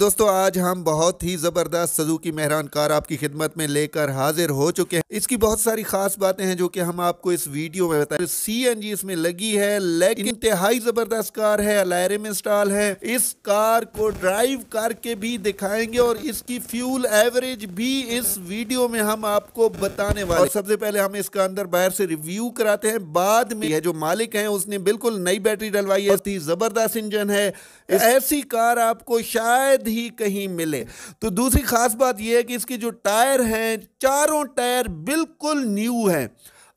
दोस्तों आज हम बहुत ही ज़बरदस्त सजुकी मेहरान कार आपकी खिदमत में लेकर हाजिर हो चुके हैं इसकी बहुत सारी खास बातें हैं जो कि हम आपको इस वीडियो में बताए सी एन जी इसमें लगी है लेकिन इंतहाई ज़बरदस्त कार है अलायरे में इंस्टॉल है इस कार को ड्राइव करके भी दिखाएंगे और इसकी फ्यूल एवरेज भी इस वीडियो में हम आपको बताने वाले सबसे पहले हम इसका अंदर बाहर से रिव्यू कराते हैं बाद में यह जो मालिक है उसने बिल्कुल नई बैटरी डलवाई है जबरदस्त इंजन है ऐसी कार आपको शायद ही कहीं मिले तो दूसरी खास बात यह है कि इसकी जो टायर हैं चारों टायर बिल्कुल न्यू हैं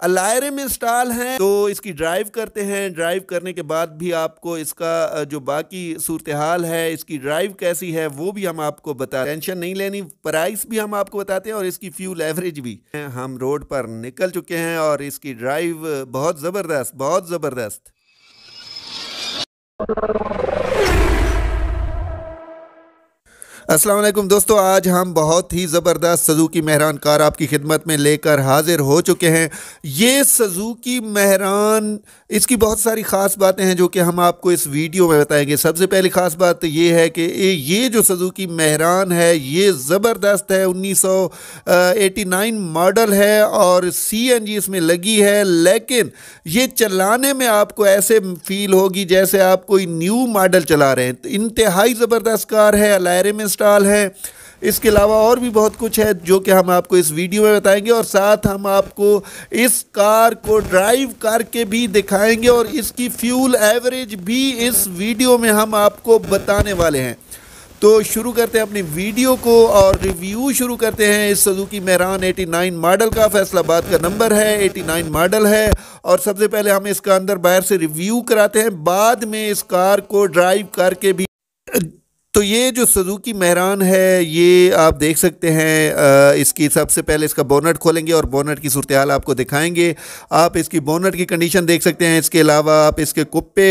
अलायरे में इंस्टॉल हैं तो इसकी ड्राइव करते हैं ड्राइव करने के बाद भी आपको इसका जो बाकी सूरत हाल है इसकी ड्राइव कैसी है वो भी हम आपको बता टेंशन नहीं लेनी प्राइस भी हम आपको बताते हैं और इसकी फ्यूल एवरेज भी हम रोड पर निकल चुके हैं और इसकी ड्राइव बहुत ज़बरदस्त बहुत ज़बरदस्त असलम दोस्तों आज हम बहुत ही ज़बरदस्त सज़ूकी महरान कार आपकी खिदमत में लेकर हाजिर हो चुके हैं ये सज़ूकी महरान इसकी बहुत सारी ख़ास बातें हैं जो कि हम आपको इस वीडियो में बताएंगे सबसे पहली ख़ास बात तो यह है कि ये जो सज़ूकी महरान है ये ज़बरदस्त है 1989 मॉडल है और जी इसमें लगी है लेकिन ये चलाने में आपको ऐसे फील होगी जैसे आप कोई न्यू मॉडल चला रहे हैं तो इंतहाई ज़बरदस्त कार है अलायरे में स्टॉल है इसके अलावा और भी बहुत कुछ है जो कि हम आपको इस वीडियो में बताएंगे और साथ हम आपको इस कार को ड्राइव करके भी दिखाएंगे और इसकी फ्यूल एवरेज भी इस वीडियो में हम आपको बताने वाले हैं तो शुरू करते हैं अपनी वीडियो को और रिव्यू शुरू करते हैं इस सजुकी महरान 89 मॉडल का फैसलाबाद का नंबर है 89 मॉडल है और सबसे पहले हम इसका अंदर बाहर से रिव्यू कराते हैं बाद में इस कार को ड्राइव करके भी तो ये जो सजुकी महरान है ये आप देख सकते हैं इसकी सबसे पहले इसका बोनट खोलेंगे और बोनट की सूरत हाल आपको दिखाएंगे आप इसकी बोनट की कंडीशन देख सकते हैं इसके अलावा आप इसके कुप्पे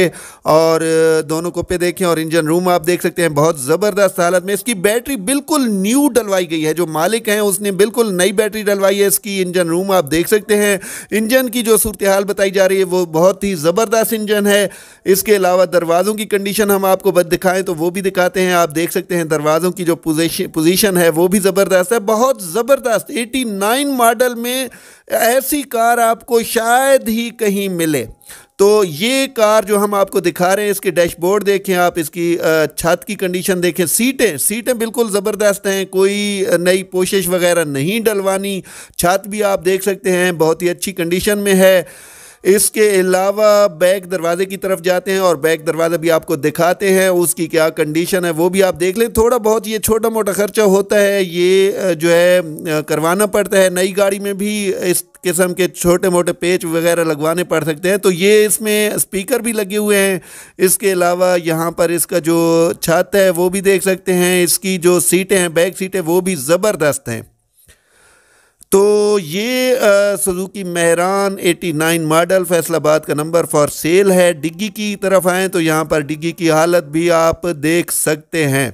और दोनों कुप्पे देखें और इंजन रूम आप देख सकते हैं बहुत ज़बरदस्त हालत में इसकी बैटरी बिल्कुल न्यू डलवाई गई है जो मालिक हैं उसने बिल्कुल नई बैटरी डलवाई है इसकी इंजन रूम आप देख सकते हैं इंजन की जो सूरत हाल बताई जा रही है वो बहुत ही ज़बरदस्त इंजन है इसके अलावा दरवाज़ों की कंडीशन हम आपको दिखाएँ तो वो भी दिखाते हैं हैं आप देख सकते हैं दरवाज़ों की जो पोजीशन है वो भी ज़बरदस्त है बहुत ज़बरदस्त 89 मॉडल में ऐसी कार आपको शायद ही कहीं मिले तो ये कार जो हम आपको दिखा रहे हैं इसके डैशबोर्ड देखें आप इसकी छत की कंडीशन देखें सीटें सीटें बिल्कुल ज़बरदस्त हैं कोई नई पोशिश वगैरह नहीं डलवानी छत भी आप देख सकते हैं बहुत ही अच्छी कंडीशन में है इसके अलावा बैक दरवाजे की तरफ जाते हैं और बैक दरवाज़ा भी आपको दिखाते हैं उसकी क्या कंडीशन है वो भी आप देख लें थोड़ा बहुत ये छोटा मोटा खर्चा होता है ये जो है करवाना पड़ता है नई गाड़ी में भी इस किस्म के छोटे मोटे पेच वगैरह लगवाने पड़ सकते हैं तो ये इसमें स्पीकर भी लगे हुए हैं इसके अलावा यहाँ पर इसका जो छत है वो भी देख सकते हैं इसकी जो सीटें हैं बैक सीटें वो भी ज़बरदस्त हैं तो ये सुजुकी महरान 89 मॉडल फैसलाबाद का नंबर फॉर सेल है डिग्गी की तरफ आएँ तो यहाँ पर डिग्गी की हालत भी आप देख सकते हैं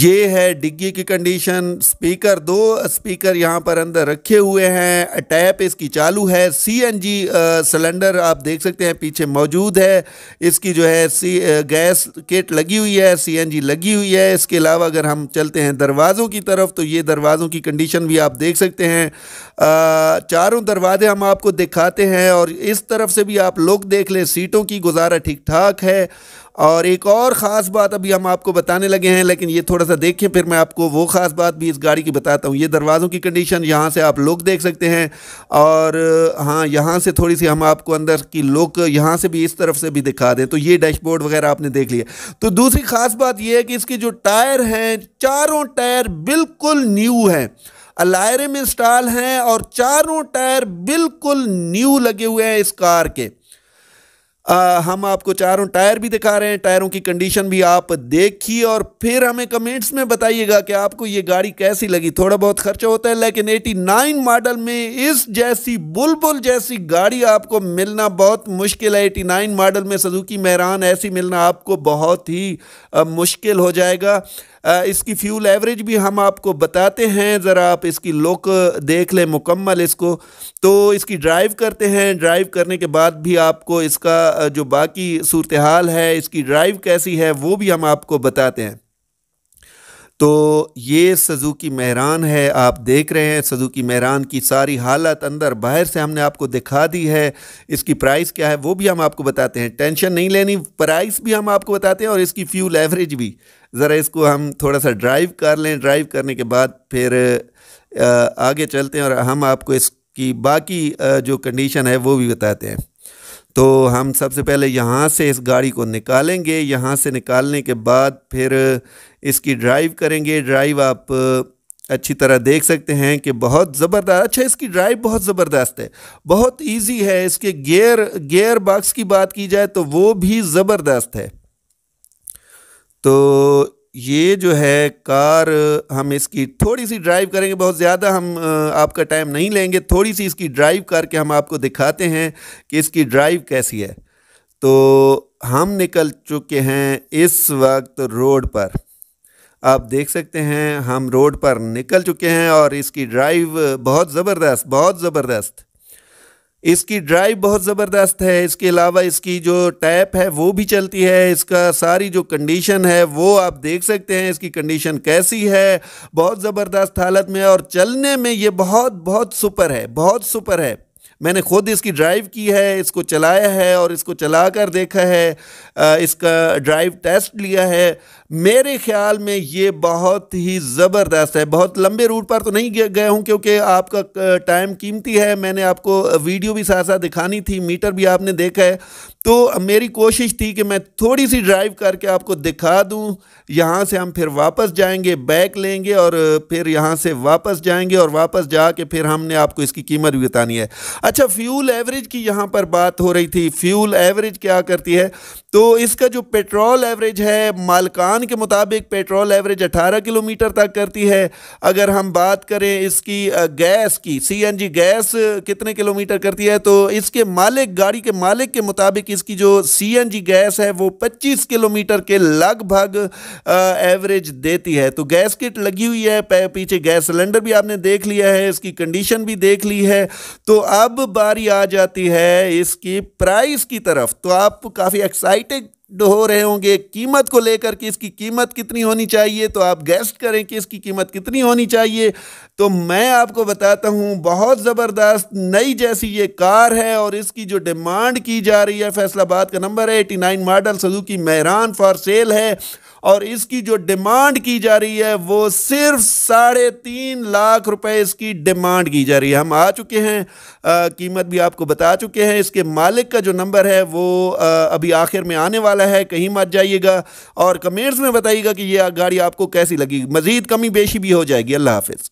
ये है डिग्गी की कंडीशन स्पीकर दो स्पीकर यहाँ पर अंदर रखे हुए हैं टैप इसकी चालू है सीएनजी सिलेंडर आप देख सकते हैं पीछे मौजूद है इसकी जो है सी गैस किट लगी हुई है सीएनजी लगी हुई है इसके अलावा अगर हम चलते हैं दरवाज़ों की तरफ तो ये दरवाज़ों की कंडीशन भी आप देख सकते हैं चारों दरवाजे हम आपको दिखाते हैं और इस तरफ से भी आप लोग देख लें सीटों की गुजारा ठीक ठाक है और एक और ख़ास बात अभी हम आपको बताने लगे हैं लेकिन ये थोड़ा सा देखें फिर मैं आपको वो ख़ास बात भी इस गाड़ी की बताता हूँ ये दरवाज़ों की कंडीशन यहाँ से आप लुक देख सकते हैं और हाँ यहाँ से थोड़ी सी हम आपको अंदर की लुक यहाँ से भी इस तरफ से भी दिखा दें तो ये डैशबोर्ड वगैरह आपने देख लिया तो दूसरी ख़ास बात यह है कि इसके जो टायर हैं चारों टायर बिल्कुल न्यू हैं अलायरे में इंस्टॉल हैं और चारों टायर बिल्कुल न्यू लगे हुए हैं इस कार के आ, हम आपको चारों टायर भी दिखा रहे हैं टायरों की कंडीशन भी आप देखिए और फिर हमें कमेंट्स में बताइएगा कि आपको ये गाड़ी कैसी लगी थोड़ा बहुत खर्चा होता है लेकिन 89 मॉडल में इस जैसी बुलबुल बुल जैसी गाड़ी आपको मिलना बहुत मुश्किल है 89 मॉडल में सजुकी मेहरान ऐसी मिलना आपको बहुत ही आ, मुश्किल हो जाएगा इसकी फ्यूल एवरेज भी हम आपको बताते हैं ज़रा आप इसकी लुक देख लें मुकम्मल इसको तो इसकी ड्राइव करते हैं ड्राइव करने के बाद भी आपको इसका जो बाकी सूरत हाल है इसकी ड्राइव कैसी है वो भी हम आपको बताते हैं तो ये सज़ुकी महरान है आप देख रहे हैं सज़ुकी महरान की सारी हालत अंदर बाहर से हमने आपको दिखा दी है इसकी प्राइस क्या है वो भी हम आपको बताते हैं टेंशन नहीं लेनी प्राइस भी हम आपको बताते हैं और इसकी फ्यूल एवरेज भी ज़रा इसको हम थोड़ा सा ड्राइव कर लें ड्राइव करने के बाद फिर आगे चलते हैं और हम आपको इसकी बाकी जो कंडीशन है वो भी बताते हैं तो हम सबसे पहले यहाँ से इस गाड़ी को निकालेंगे यहाँ से निकालने के बाद फिर इसकी ड्राइव करेंगे ड्राइव आप अच्छी तरह देख सकते हैं कि बहुत ज़बरदस्त अच्छा इसकी ड्राइव बहुत ज़बरदस्त है बहुत इजी है इसके गियर गियर बॉक्स की बात की जाए तो वो भी ज़बरदस्त है तो ये जो है कार हम इसकी थोड़ी सी ड्राइव करेंगे बहुत ज़्यादा हम आपका टाइम नहीं लेंगे थोड़ी सी इसकी ड्राइव करके हम आपको दिखाते हैं कि इसकी ड्राइव कैसी है तो हम निकल चुके हैं इस वक्त रोड पर आप देख सकते हैं हम रोड पर निकल चुके हैं और इसकी ड्राइव बहुत ज़बरदस्त बहुत ज़बरदस्त इसकी ड्राइव बहुत ज़बरदस्त है इसके अलावा इसकी जो टैप है वो भी चलती है इसका सारी जो कंडीशन है वो आप देख सकते हैं इसकी कंडीशन कैसी है बहुत ज़बरदस्त हालत में और चलने में ये बहुत बहुत सुपर है बहुत सुपर है मैंने खुद इसकी ड्राइव की है इसको चलाया है और इसको चला कर देखा है इसका ड्राइव टेस्ट लिया है मेरे ख्याल में ये बहुत ही ज़बरदस्त है बहुत लंबे रूट पर तो नहीं गया हूँ क्योंकि आपका टाइम कीमती है मैंने आपको वीडियो भी साथ साथ दिखानी थी मीटर भी आपने देखा है तो मेरी कोशिश थी कि मैं थोड़ी सी ड्राइव करके आपको दिखा दूँ यहाँ से हम फिर वापस जाएंगे बैक लेंगे और फिर यहाँ से वापस जाएंगे और वापस जा फिर हमने आपको इसकी कीमत भी बतानी है अच्छा फ्यूल एवरेज की यहाँ पर बात हो रही थी फ्यूल एवरेज क्या करती है तो इसका जो पेट्रोल एवरेज है मालकान के मुताबिक पेट्रोल एवरेज 18 किलोमीटर तक करती है अगर हम बात करें इसकी गैस की सीएनजी गैस कितने किलोमीटर करती है तो इसके मालिक गाड़ी के मालिक के मुताबिक इसकी जो सीएनजी गैस है वो 25 किलोमीटर के लगभग एवरेज देती है तो गैस किट लगी हुई है पीछे गैस सिलेंडर भी आपने देख लिया है इसकी कंडीशन भी देख ली है तो अब अब बारी आ जाती है इसकी प्राइस की तरफ तो आप काफ़ी एक्साइटेड हो रहे होंगे कीमत को लेकर कि इसकी कीमत कितनी होनी चाहिए तो आप गेस्ट करें कि इसकी कीमत कितनी होनी चाहिए तो मैं आपको बताता हूं बहुत ज़बरदस्त नई जैसी ये कार है और इसकी जो डिमांड की जा रही है फैसलाबाद का नंबर है एटी नाइन मॉडल सजू की मेहरान फॉर सेल है और इसकी जो डिमांड की जा रही है वो सिर्फ साढ़े तीन लाख रुपए इसकी डिमांड की जा रही है हम आ चुके हैं आ, कीमत भी आपको बता चुके हैं इसके मालिक का जो नंबर है वो आ, अभी आखिर में आने वाला है कहीं मत जाइएगा और कमेंट्स में बताइएगा कि ये गाड़ी आपको कैसी लगी मज़ीद कमी बेशी भी हो जाएगी अल्लाह हाफिज़